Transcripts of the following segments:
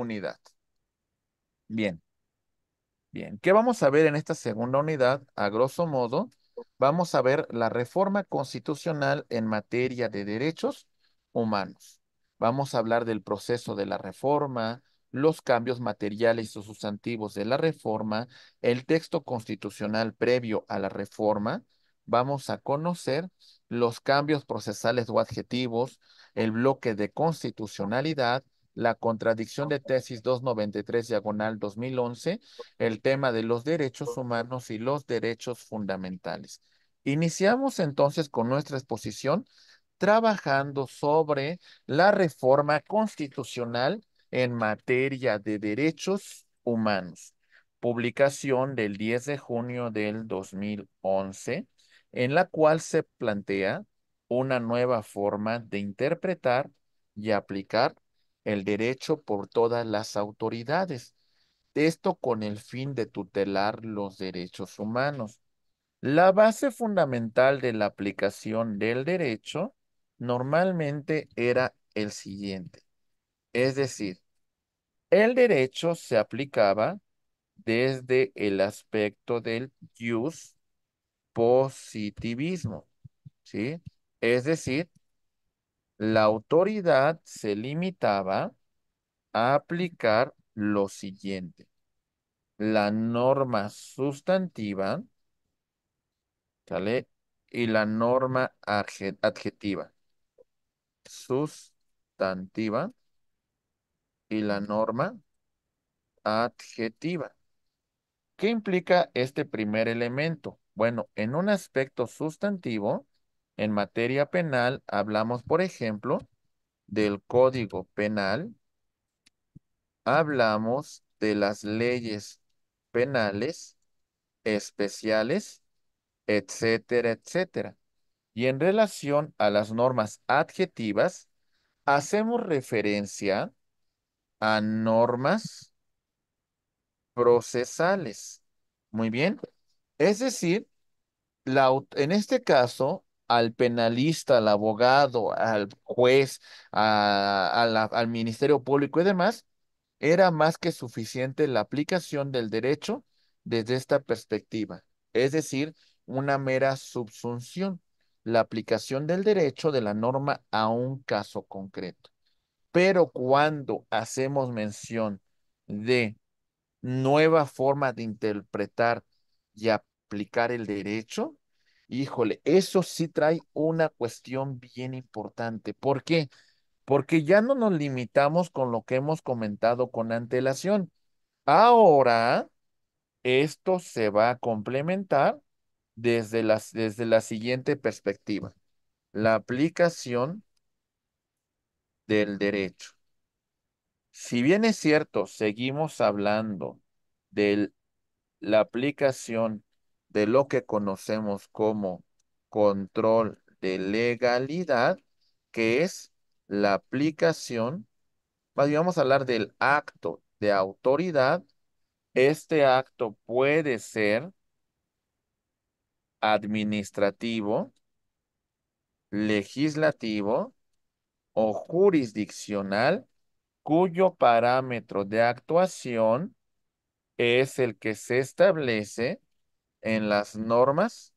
unidad. Bien. Bien, ¿qué vamos a ver en esta segunda unidad? A grosso modo, vamos a ver la reforma constitucional en materia de derechos humanos. Vamos a hablar del proceso de la reforma, los cambios materiales o sustantivos de la reforma, el texto constitucional previo a la reforma. Vamos a conocer los cambios procesales o adjetivos, el bloque de constitucionalidad, la contradicción de tesis 293 diagonal 2011, el tema de los derechos humanos y los derechos fundamentales. Iniciamos entonces con nuestra exposición trabajando sobre la reforma constitucional en materia de derechos humanos, publicación del 10 de junio del 2011, en la cual se plantea una nueva forma de interpretar y aplicar el derecho por todas las autoridades. Esto con el fin de tutelar los derechos humanos. La base fundamental de la aplicación del derecho normalmente era el siguiente. Es decir, el derecho se aplicaba desde el aspecto del jus positivismo, ¿sí? Es decir, la autoridad se limitaba a aplicar lo siguiente. La norma sustantiva, Y la norma adjetiva. Sustantiva y la norma adjetiva. ¿Qué implica este primer elemento? Bueno, en un aspecto sustantivo, en materia penal, hablamos, por ejemplo, del Código Penal, hablamos de las leyes penales especiales, etcétera, etcétera. Y en relación a las normas adjetivas, hacemos referencia a normas procesales. Muy bien. Es decir, en este caso, al penalista, al abogado, al juez, al Ministerio Público y demás, era más que suficiente la aplicación del derecho desde esta perspectiva, es decir, una mera subsunción, la aplicación del derecho de la norma a un caso concreto. Pero cuando hacemos mención de nueva forma de interpretar y aplicar el derecho, Híjole, eso sí trae una cuestión bien importante. ¿Por qué? Porque ya no nos limitamos con lo que hemos comentado con antelación. Ahora, esto se va a complementar desde la, desde la siguiente perspectiva. La aplicación del derecho. Si bien es cierto, seguimos hablando de la aplicación de lo que conocemos como control de legalidad, que es la aplicación, vamos a hablar del acto de autoridad. Este acto puede ser administrativo, legislativo o jurisdiccional cuyo parámetro de actuación es el que se establece en las normas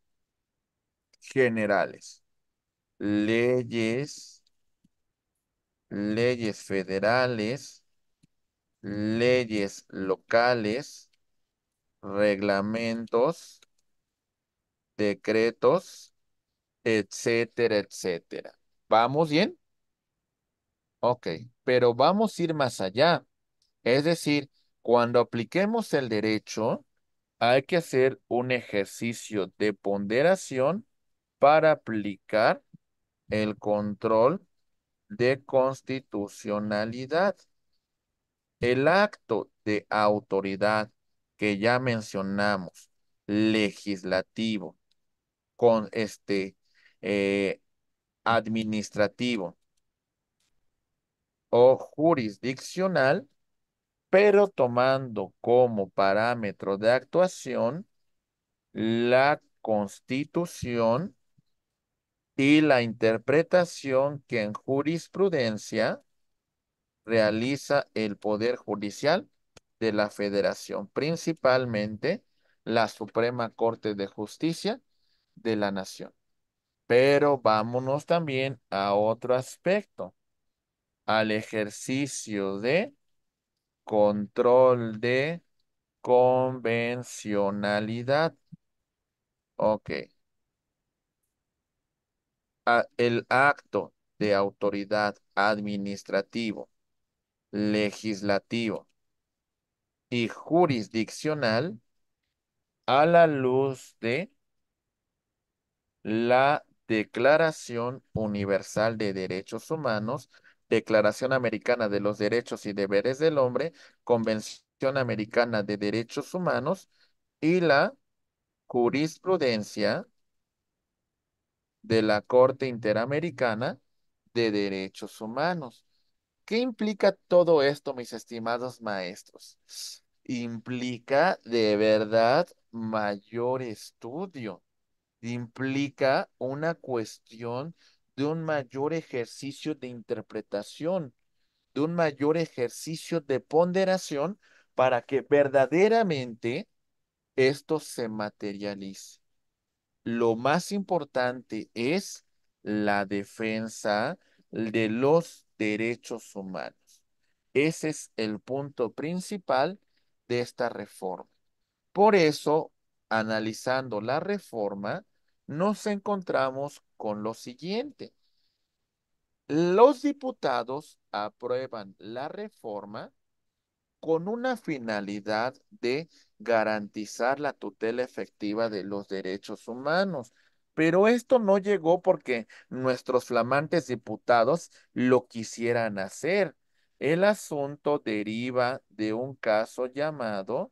generales, leyes, leyes federales, leyes locales, reglamentos, decretos, etcétera, etcétera. ¿Vamos bien? Ok, pero vamos a ir más allá. Es decir, cuando apliquemos el derecho, hay que hacer un ejercicio de ponderación para aplicar el control de constitucionalidad. El acto de autoridad que ya mencionamos, legislativo, con este eh, administrativo o jurisdiccional, pero tomando como parámetro de actuación la constitución y la interpretación que en jurisprudencia realiza el Poder Judicial de la Federación, principalmente la Suprema Corte de Justicia de la Nación. Pero vámonos también a otro aspecto, al ejercicio de Control de convencionalidad. Ok. Ah, el acto de autoridad administrativo, legislativo y jurisdiccional a la luz de la Declaración Universal de Derechos Humanos Declaración Americana de los Derechos y Deberes del Hombre, Convención Americana de Derechos Humanos y la jurisprudencia de la Corte Interamericana de Derechos Humanos. ¿Qué implica todo esto, mis estimados maestros? Implica de verdad mayor estudio, implica una cuestión de un mayor ejercicio de interpretación, de un mayor ejercicio de ponderación para que verdaderamente esto se materialice. Lo más importante es la defensa de los derechos humanos. Ese es el punto principal de esta reforma. Por eso, analizando la reforma, nos encontramos con lo siguiente. Los diputados aprueban la reforma con una finalidad de garantizar la tutela efectiva de los derechos humanos. Pero esto no llegó porque nuestros flamantes diputados lo quisieran hacer. El asunto deriva de un caso llamado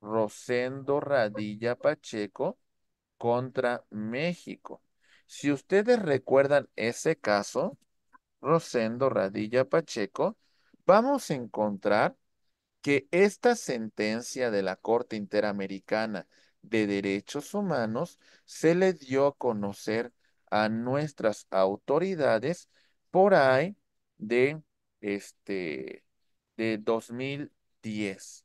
Rosendo Radilla Pacheco contra México. Si ustedes recuerdan ese caso, Rosendo Radilla Pacheco, vamos a encontrar que esta sentencia de la Corte Interamericana de Derechos Humanos se le dio a conocer a nuestras autoridades por ahí de este de 2010.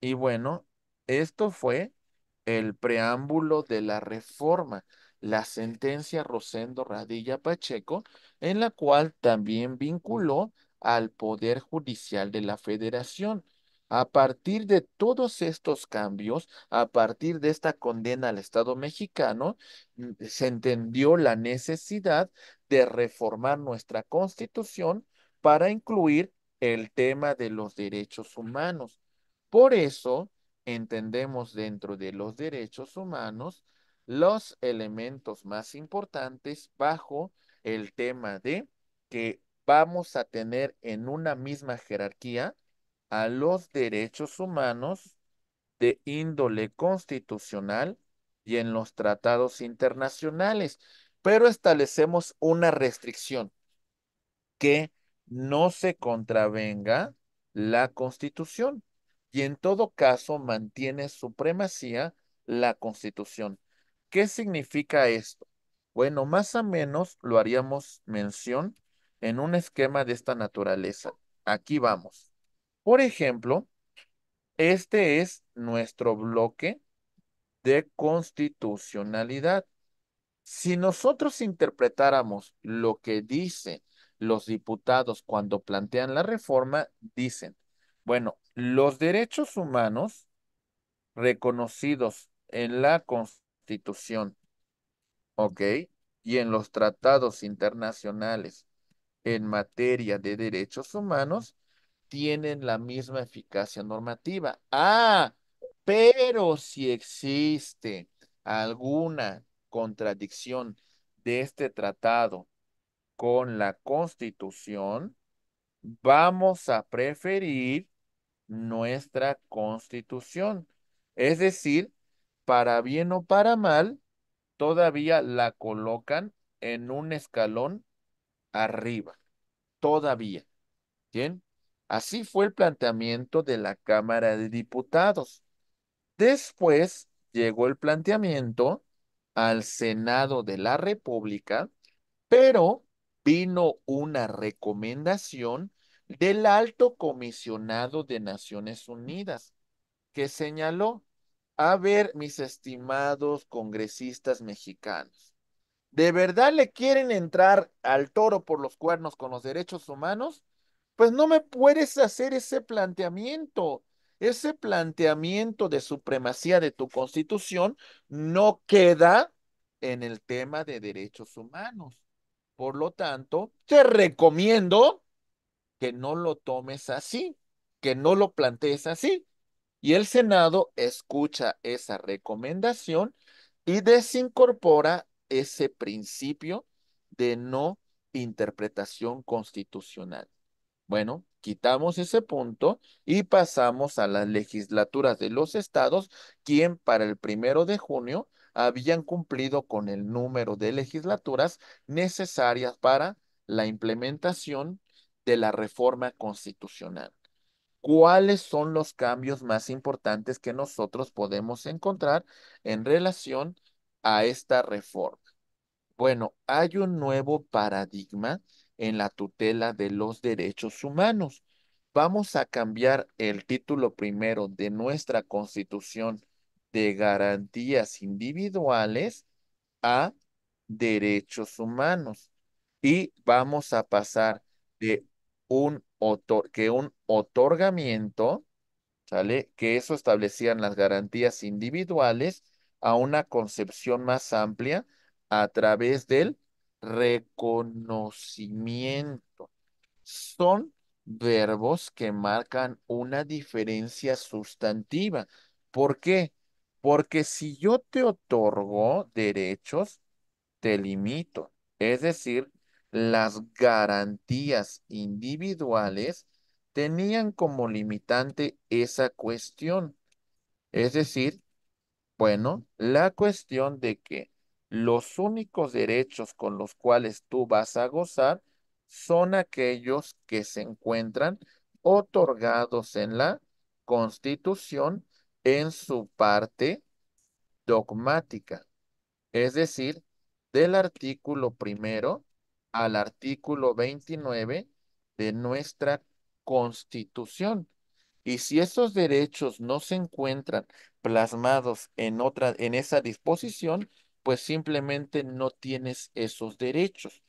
Y bueno, esto fue el preámbulo de la reforma la sentencia Rosendo Radilla Pacheco, en la cual también vinculó al Poder Judicial de la Federación. A partir de todos estos cambios, a partir de esta condena al Estado mexicano, mm, se entendió la necesidad de reformar nuestra constitución para incluir el tema de los derechos humanos. Por eso, entendemos dentro de los derechos humanos los elementos más importantes bajo el tema de que vamos a tener en una misma jerarquía a los derechos humanos de índole constitucional y en los tratados internacionales, pero establecemos una restricción que no se contravenga la constitución y en todo caso mantiene supremacía la constitución. ¿Qué significa esto? Bueno, más o menos lo haríamos mención en un esquema de esta naturaleza. Aquí vamos. Por ejemplo, este es nuestro bloque de constitucionalidad. Si nosotros interpretáramos lo que dicen los diputados cuando plantean la reforma, dicen, bueno, los derechos humanos reconocidos en la Constitución. ¿Ok? Y en los tratados internacionales en materia de derechos humanos tienen la misma eficacia normativa. Ah, pero si existe alguna contradicción de este tratado con la constitución, vamos a preferir nuestra constitución. Es decir, para bien o para mal, todavía la colocan en un escalón arriba. Todavía. ¿Bien? Así fue el planteamiento de la Cámara de Diputados. Después llegó el planteamiento al Senado de la República, pero vino una recomendación del alto comisionado de Naciones Unidas que señaló a ver, mis estimados congresistas mexicanos, ¿de verdad le quieren entrar al toro por los cuernos con los derechos humanos? Pues no me puedes hacer ese planteamiento. Ese planteamiento de supremacía de tu constitución no queda en el tema de derechos humanos. Por lo tanto, te recomiendo que no lo tomes así, que no lo plantees así, y el Senado escucha esa recomendación y desincorpora ese principio de no interpretación constitucional. Bueno, quitamos ese punto y pasamos a las legislaturas de los estados, quien para el primero de junio habían cumplido con el número de legislaturas necesarias para la implementación de la reforma constitucional cuáles son los cambios más importantes que nosotros podemos encontrar en relación a esta reforma. Bueno, hay un nuevo paradigma en la tutela de los derechos humanos. Vamos a cambiar el título primero de nuestra constitución de garantías individuales a derechos humanos y vamos a pasar de un que un otorgamiento, ¿sale? Que eso establecían las garantías individuales a una concepción más amplia a través del reconocimiento. Son verbos que marcan una diferencia sustantiva. ¿Por qué? Porque si yo te otorgo derechos, te limito. Es decir, las garantías individuales tenían como limitante esa cuestión. Es decir, bueno, la cuestión de que los únicos derechos con los cuales tú vas a gozar son aquellos que se encuentran otorgados en la Constitución en su parte dogmática, es decir, del artículo primero al artículo 29 de nuestra Constitución. Y si esos derechos no se encuentran plasmados en otra, en esa disposición, pues simplemente no tienes esos derechos.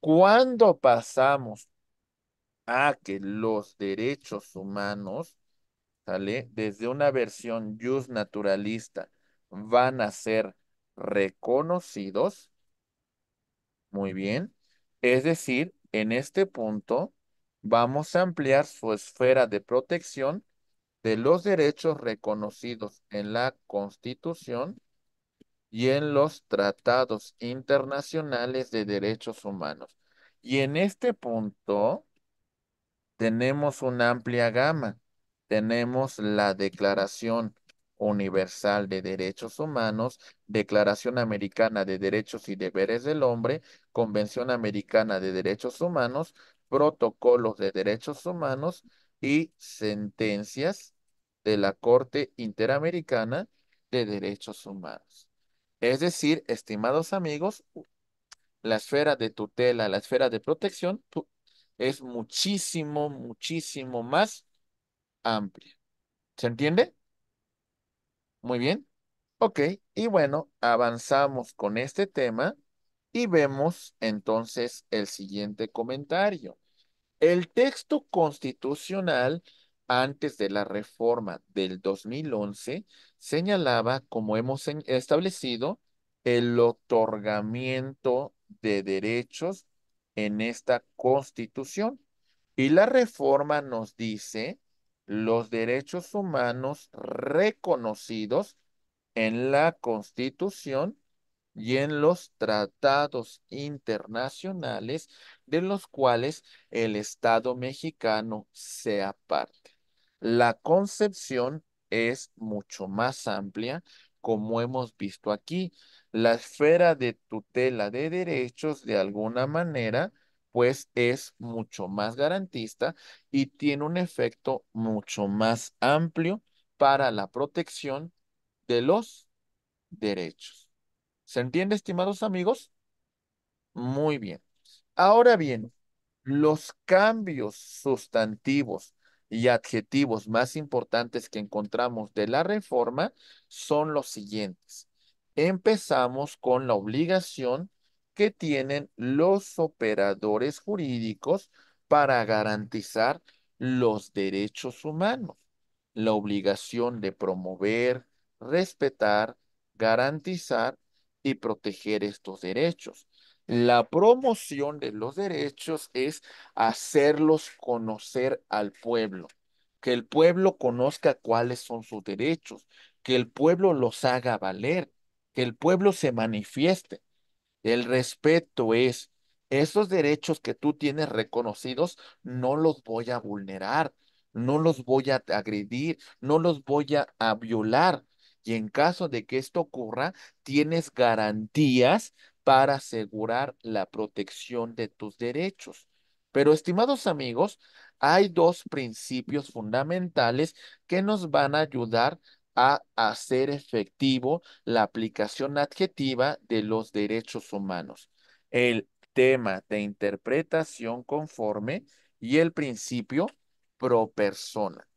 Cuando pasamos a que los derechos humanos, ¿sale? Desde una versión jus naturalista van a ser reconocidos, muy bien, es decir, en este punto vamos a ampliar su esfera de protección de los derechos reconocidos en la Constitución y en los tratados internacionales de derechos humanos. Y en este punto tenemos una amplia gama. Tenemos la Declaración Universal de Derechos Humanos, Declaración Americana de Derechos y Deberes del Hombre, Convención Americana de Derechos Humanos, Protocolos de Derechos Humanos y Sentencias de la Corte Interamericana de Derechos Humanos. Es decir, estimados amigos, la esfera de tutela, la esfera de protección es muchísimo, muchísimo más amplia. ¿Se entiende? Muy bien. Ok, y bueno, avanzamos con este tema y vemos entonces el siguiente comentario. El texto constitucional antes de la reforma del 2011 señalaba, como hemos establecido, el otorgamiento de derechos en esta constitución. Y la reforma nos dice los derechos humanos reconocidos en la Constitución y en los tratados internacionales de los cuales el Estado mexicano sea parte. La concepción es mucho más amplia, como hemos visto aquí. La esfera de tutela de derechos, de alguna manera, pues es mucho más garantista y tiene un efecto mucho más amplio para la protección de los derechos. ¿Se entiende, estimados amigos? Muy bien. Ahora bien, los cambios sustantivos y adjetivos más importantes que encontramos de la reforma son los siguientes. Empezamos con la obligación que tienen los operadores jurídicos para garantizar los derechos humanos, la obligación de promover, respetar, garantizar y proteger estos derechos. La promoción de los derechos es hacerlos conocer al pueblo, que el pueblo conozca cuáles son sus derechos, que el pueblo los haga valer, que el pueblo se manifieste. El respeto es, esos derechos que tú tienes reconocidos, no los voy a vulnerar, no los voy a agredir, no los voy a, violar. Y en caso de que esto ocurra, tienes garantías para asegurar la protección de tus derechos. Pero, estimados amigos, hay dos principios fundamentales que nos van a ayudar a hacer efectivo la aplicación adjetiva de los derechos humanos, el tema de interpretación conforme y el principio pro persona.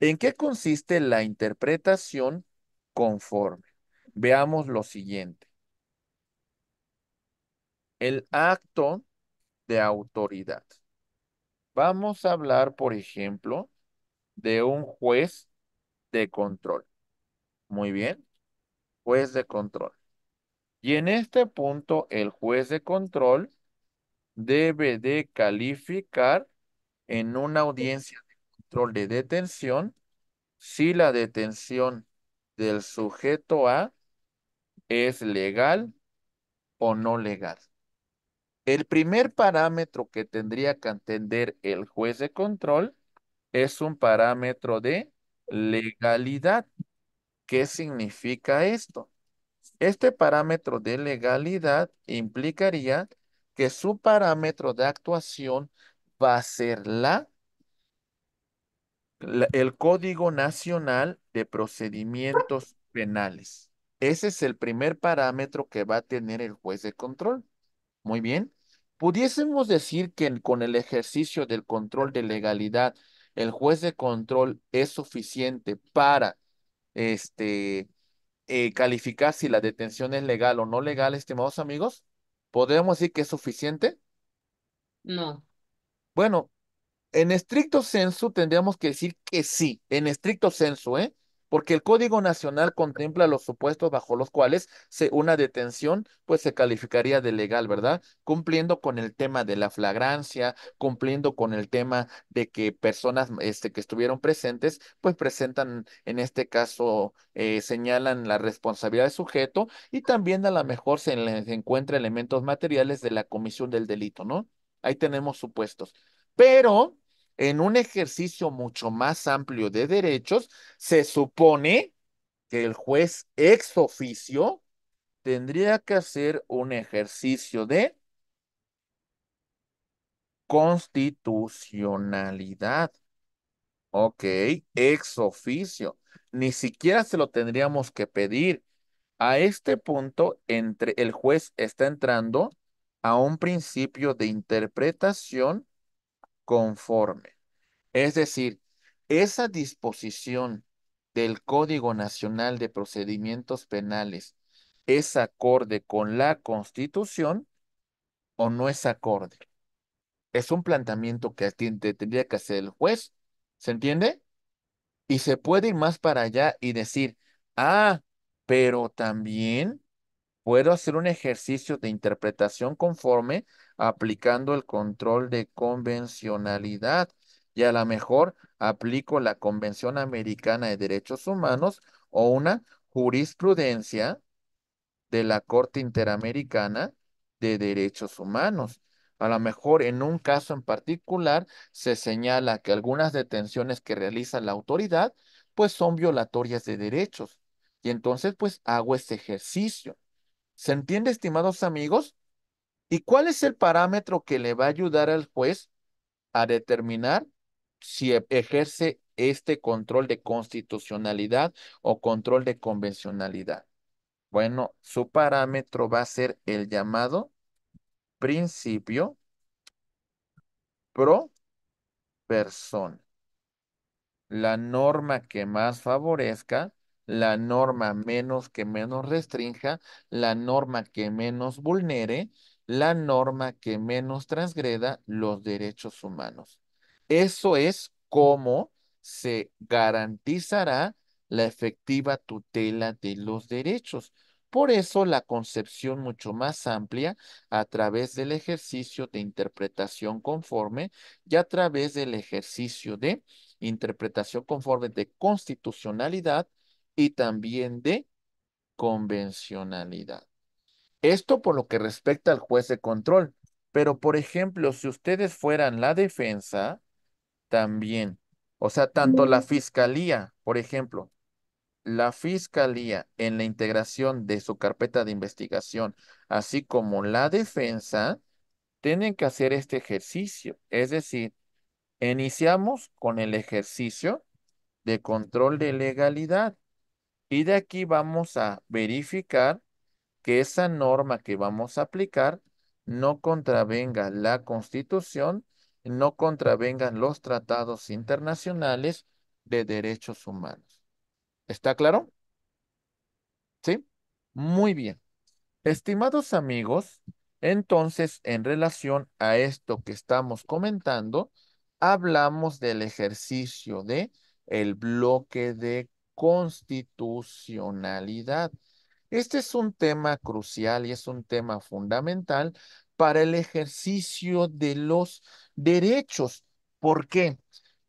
¿En qué consiste la interpretación conforme? Veamos lo siguiente. El acto de autoridad. Vamos a hablar, por ejemplo, de un juez de control. Muy bien. Juez de control. Y en este punto, el juez de control debe de calificar en una audiencia de control de detención si la detención del sujeto A es legal o no legal. El primer parámetro que tendría que entender el juez de control es un parámetro de legalidad. ¿Qué significa esto? Este parámetro de legalidad implicaría que su parámetro de actuación va a ser la, el Código Nacional de Procedimientos Penales. Ese es el primer parámetro que va a tener el juez de control. Muy bien. Pudiésemos decir que con el ejercicio del control de legalidad, el juez de control es suficiente para este, eh, calificar si la detención es legal o no legal, estimados amigos? ¿Podemos decir que es suficiente? No. Bueno, en estricto censo tendríamos que decir que sí, en estricto censo ¿eh? porque el Código Nacional contempla los supuestos bajo los cuales se, una detención pues se calificaría de legal, ¿verdad? Cumpliendo con el tema de la flagrancia, cumpliendo con el tema de que personas este, que estuvieron presentes pues presentan, en este caso, eh, señalan la responsabilidad del sujeto y también a lo mejor se, se encuentra elementos materiales de la comisión del delito, ¿no? Ahí tenemos supuestos. Pero en un ejercicio mucho más amplio de derechos, se supone que el juez ex oficio tendría que hacer un ejercicio de constitucionalidad. Ok, ex oficio. Ni siquiera se lo tendríamos que pedir. A este punto, entre el juez está entrando a un principio de interpretación conforme. Es decir, esa disposición del Código Nacional de Procedimientos Penales es acorde con la Constitución o no es acorde. Es un planteamiento que tendría que hacer el juez, ¿se entiende? Y se puede ir más para allá y decir, ah, pero también puedo hacer un ejercicio de interpretación conforme aplicando el control de convencionalidad y a lo mejor aplico la Convención Americana de Derechos Humanos o una jurisprudencia de la Corte Interamericana de Derechos Humanos. A lo mejor en un caso en particular se señala que algunas detenciones que realiza la autoridad pues son violatorias de derechos. Y entonces pues hago este ejercicio. ¿Se entiende, estimados amigos? ¿Y cuál es el parámetro que le va a ayudar al juez a determinar si e-, ejerce este control de constitucionalidad o control de convencionalidad? Bueno, su parámetro va a ser el llamado principio pro persona. La norma que más favorezca la norma menos que menos restrinja, la norma que menos vulnere, la norma que menos transgreda los derechos humanos. Eso es cómo se garantizará la efectiva tutela de los derechos. Por eso la concepción mucho más amplia a través del ejercicio de interpretación conforme y a través del ejercicio de interpretación conforme de constitucionalidad y también de convencionalidad. Esto por lo que respecta al juez de control. Pero, por ejemplo, si ustedes fueran la defensa, también, o sea, tanto la fiscalía, por ejemplo, la fiscalía en la integración de su carpeta de investigación, así como la defensa, tienen que hacer este ejercicio. Es decir, iniciamos con el ejercicio de control de legalidad. Y de aquí vamos a verificar que esa norma que vamos a aplicar no contravenga la Constitución, no contravengan los tratados internacionales de derechos humanos. ¿Está claro? ¿Sí? Muy bien. Estimados amigos, entonces en relación a esto que estamos comentando, hablamos del ejercicio de el bloque de constitucionalidad. Este es un tema crucial y es un tema fundamental para el ejercicio de los derechos. ¿Por qué?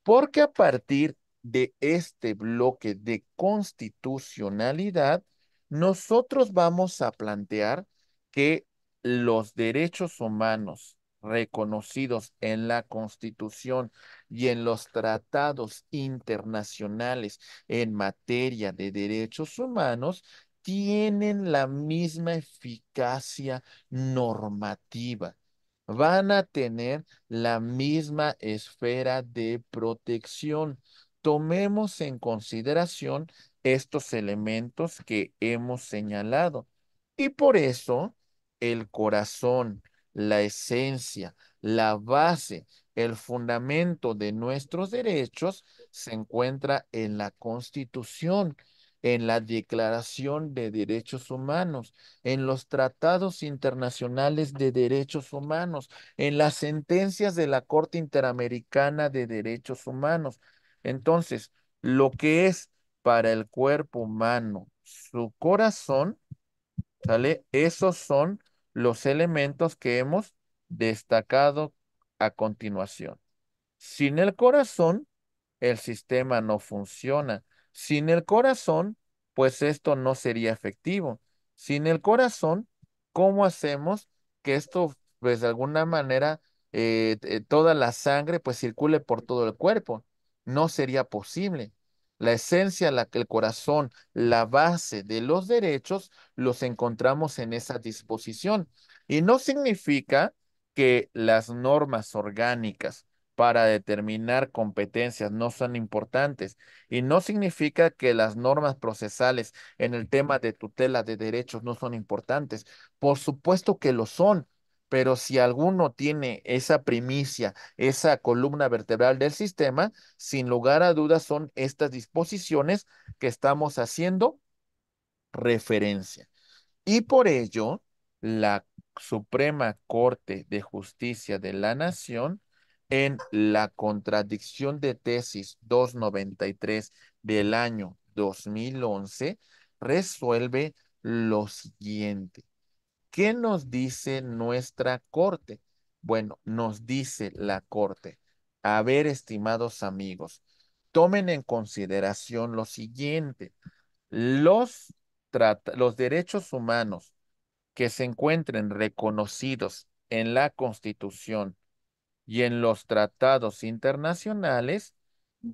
Porque a partir de este bloque de constitucionalidad, nosotros vamos a plantear que los derechos humanos reconocidos en la Constitución y en los tratados internacionales en materia de derechos humanos tienen la misma eficacia normativa, van a tener la misma esfera de protección. Tomemos en consideración estos elementos que hemos señalado. Y por eso el corazón, la esencia, la base, el fundamento de nuestros derechos se encuentra en la Constitución, en la Declaración de Derechos Humanos, en los tratados internacionales de derechos humanos, en las sentencias de la Corte Interamericana de Derechos Humanos. Entonces, lo que es para el cuerpo humano, su corazón, ¿sale? Esos son los elementos que hemos destacado a continuación. Sin el corazón, el sistema no funciona. Sin el corazón, pues esto no sería efectivo. Sin el corazón, ¿cómo hacemos que esto, pues de alguna manera, eh, eh, toda la sangre, pues circule por todo el cuerpo? No sería posible. La esencia, la, el corazón, la base de los derechos los encontramos en esa disposición. Y no significa que las normas orgánicas para determinar competencias no son importantes y no significa que las normas procesales en el tema de tutela de derechos no son importantes. Por supuesto que lo son, pero si alguno tiene esa primicia, esa columna vertebral del sistema, sin lugar a dudas son estas disposiciones que estamos haciendo referencia. Y por ello, la Suprema Corte de Justicia de la Nación, en la contradicción de tesis 293 del año 2011, resuelve lo siguiente ¿Qué nos dice nuestra corte? Bueno, nos dice la corte. A ver, estimados amigos, tomen en consideración lo siguiente. Los, los derechos humanos que se encuentren reconocidos en la Constitución y en los tratados internacionales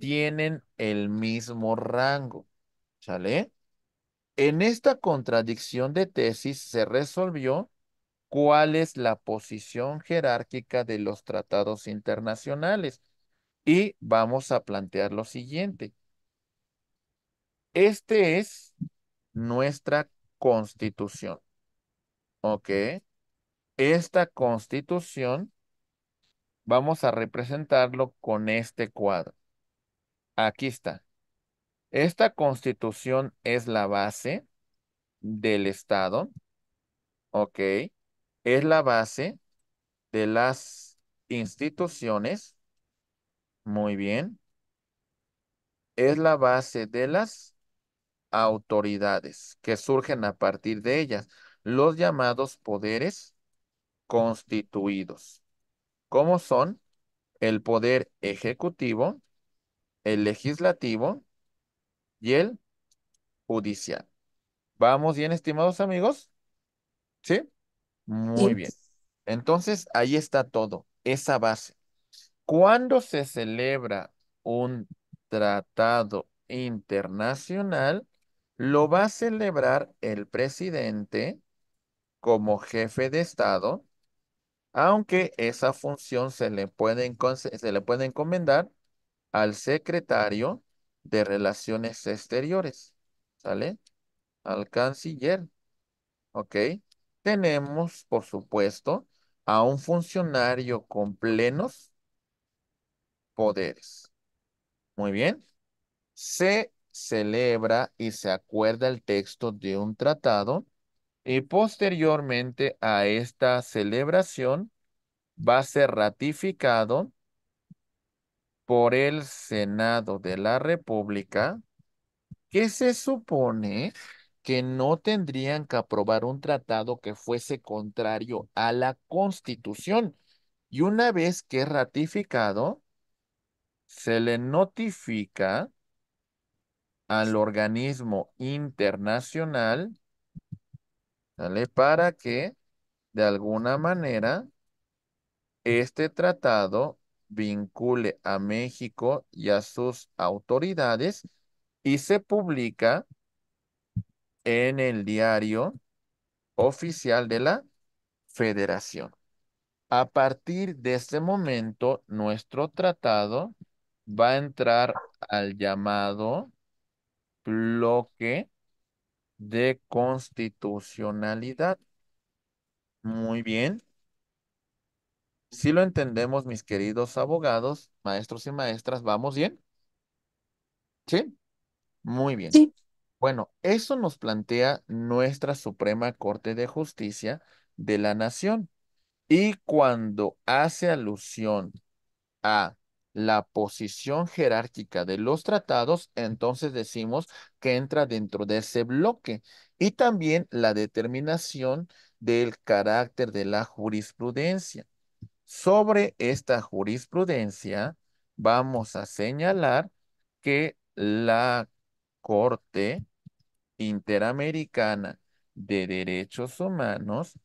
tienen el mismo rango. ¿Sale? En esta contradicción de tesis se resolvió cuál es la posición jerárquica de los tratados internacionales y vamos a plantear lo siguiente. Este es nuestra constitución. ¿Ok? Esta constitución vamos a representarlo con este cuadro. Aquí está. Esta constitución es la base del Estado, ¿ok? Es la base de las instituciones, muy bien. Es la base de las autoridades que surgen a partir de ellas, los llamados poderes constituidos. ¿Cómo son? El poder ejecutivo, el legislativo, y el judicial. ¿Vamos bien, estimados amigos? ¿Sí? Muy bien. Entonces, ahí está todo, esa base. Cuando se celebra un tratado internacional, lo va a celebrar el presidente como jefe de Estado, aunque esa función se le puede, se le puede encomendar al secretario de Relaciones Exteriores. ¿Sale? Al canciller. ¿Ok? Tenemos, por supuesto, a un funcionario con plenos poderes. Muy bien. Se celebra y se acuerda el texto de un tratado y posteriormente a esta celebración va a ser ratificado por el Senado de la República que se supone que no tendrían que aprobar un tratado que fuese contrario a la Constitución. Y una vez que es ratificado, se le notifica al organismo internacional para que de alguna manera este tratado vincule a México y a sus autoridades y se publica en el diario oficial de la federación. A partir de ese momento, nuestro tratado va a entrar al llamado bloque de constitucionalidad. Muy bien. Si lo entendemos, mis queridos abogados, maestros y maestras, ¿vamos bien? ¿Sí? Muy bien. Sí. Bueno, eso nos plantea nuestra Suprema Corte de Justicia de la Nación. Y cuando hace alusión a la posición jerárquica de los tratados, entonces decimos que entra dentro de ese bloque y también la determinación del carácter de la jurisprudencia. Sobre esta jurisprudencia vamos a señalar que la Corte Interamericana de Derechos Humanos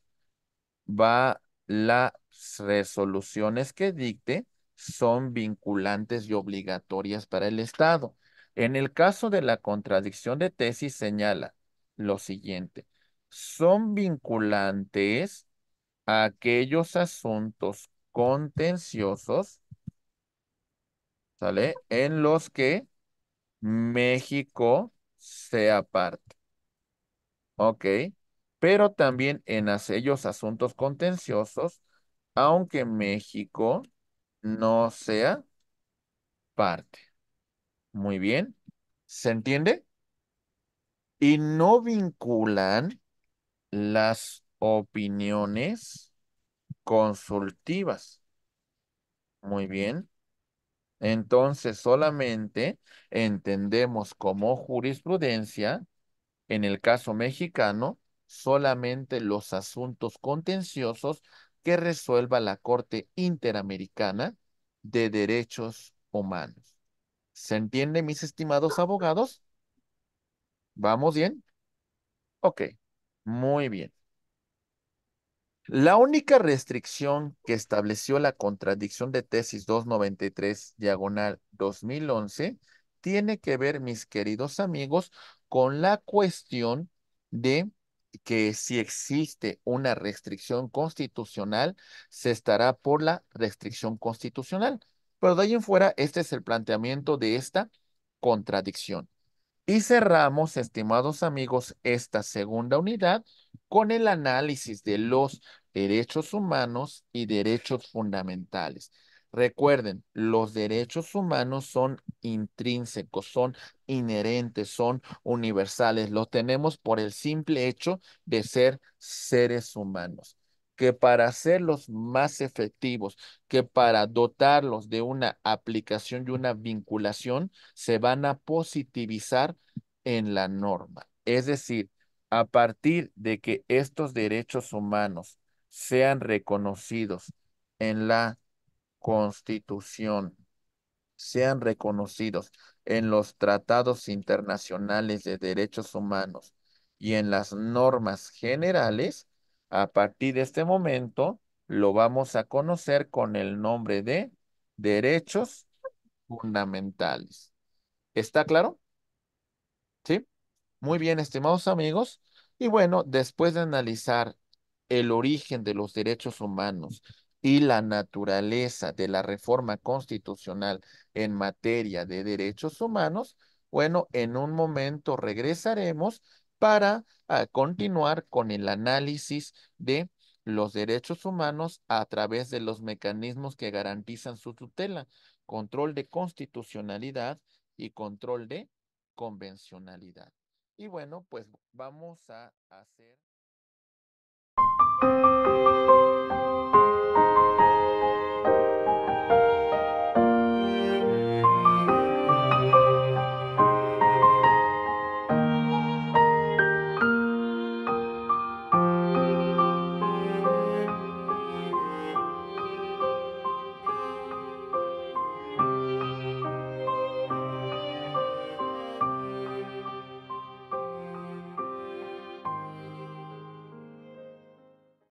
va las resoluciones que dicte son vinculantes y obligatorias para el Estado. En el caso de la contradicción de tesis señala lo siguiente, son vinculantes aquellos asuntos contenciosos, ¿sale? En los que México sea parte. ¿Ok? Pero también en aquellos asuntos contenciosos, aunque México no sea parte. Muy bien. ¿Se entiende? Y no vinculan las opiniones consultivas. Muy bien. Entonces, solamente entendemos como jurisprudencia, en el caso mexicano, solamente los asuntos contenciosos que resuelva la Corte Interamericana de Derechos Humanos. ¿Se entiende, mis estimados abogados? ¿Vamos bien? Ok, muy bien. La única restricción que estableció la contradicción de tesis 293 diagonal 2011 tiene que ver, mis queridos amigos, con la cuestión de que si existe una restricción constitucional, se estará por la restricción constitucional. Pero de ahí en fuera, este es el planteamiento de esta contradicción. Y cerramos, estimados amigos, esta segunda unidad con el análisis de los derechos humanos y derechos fundamentales. Recuerden, los derechos humanos son intrínsecos, son inherentes, son universales. Los tenemos por el simple hecho de ser seres humanos. Que para hacerlos más efectivos, que para dotarlos de una aplicación y una vinculación, se van a positivizar en la norma. Es decir, a partir de que estos derechos humanos sean reconocidos en la Constitución, sean reconocidos en los tratados internacionales de derechos humanos y en las normas generales, a partir de este momento lo vamos a conocer con el nombre de derechos fundamentales. ¿Está claro? ¿Sí? Muy bien, estimados amigos. Y bueno, después de analizar el origen de los derechos humanos y la naturaleza de la reforma constitucional en materia de derechos humanos, bueno, en un momento regresaremos para ah, continuar con el análisis de los derechos humanos a través de los mecanismos que garantizan su tutela, control de constitucionalidad y control de convencionalidad. Y bueno, pues vamos a hacer... Música